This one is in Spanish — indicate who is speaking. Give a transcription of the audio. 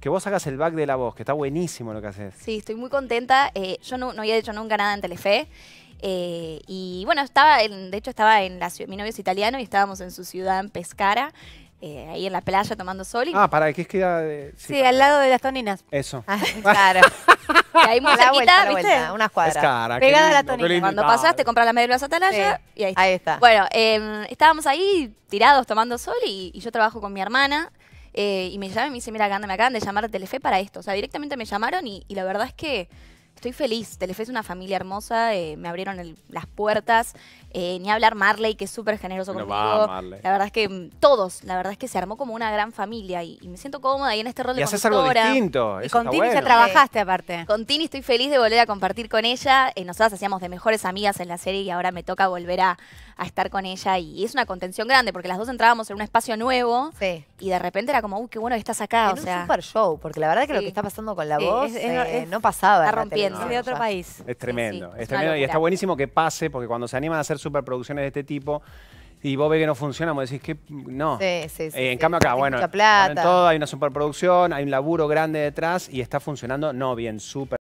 Speaker 1: que vos hagas el back de la voz, que está buenísimo lo que haces.
Speaker 2: Sí, estoy muy contenta. Eh, yo no, había hecho nunca nada en Telefe. Eh, y bueno, estaba, en, de hecho estaba en la ciudad, mi novio es italiano y estábamos en su ciudad en Pescara. Eh, ahí en la playa tomando sol. Ah,
Speaker 1: para, ¿qué es que era de...
Speaker 2: sí, al lado de las toninas. Eso. Ah, claro. y ahí muy la vuelta, unas cuadras. Pegada a la tonina. Cuando pasaste, compraste compras la medula atalaya y ahí está. ahí está. Bueno, em, estábamos ahí tirados tomando sol y yo trabajo con mi hermana eh, y me llama y me dice, mira, acá, me acaban de llamar a Telefe para esto. O sea, directamente me llamaron y la verdad es que estoy feliz. Telefe es una familia hermosa, eh, me abrieron las puertas. Eh, ni hablar Marley, que es súper generoso no conmigo. la verdad es que mm, todos, la verdad es que se armó como una gran familia y, me siento cómoda y en este rol de y haces y con Tini ya trabajaste aparte. Con Tini estoy feliz de volver a compartir con ella. Eh, nosotras hacíamos de mejores amigas en la serie y ahora me toca volver a, estar con ella y, es una contención grande porque las dos entrábamos en un espacio nuevo y de repente era como, uy, qué bueno que estás acá. Es un super show, porque la verdad es que lo que está pasando con la voz no pasaba. Está rompiendo otro país. Es
Speaker 1: tremendo, es tremendo. Y está buenísimo que pase, porque cuando se animan a hacer superproducciones de este tipo, y vos ves que no funciona, vos decís que no. Eh, en cambio acá, bueno, todo, hay una superproducción, hay un laburo grande detrás y está funcionando, no bien, súper.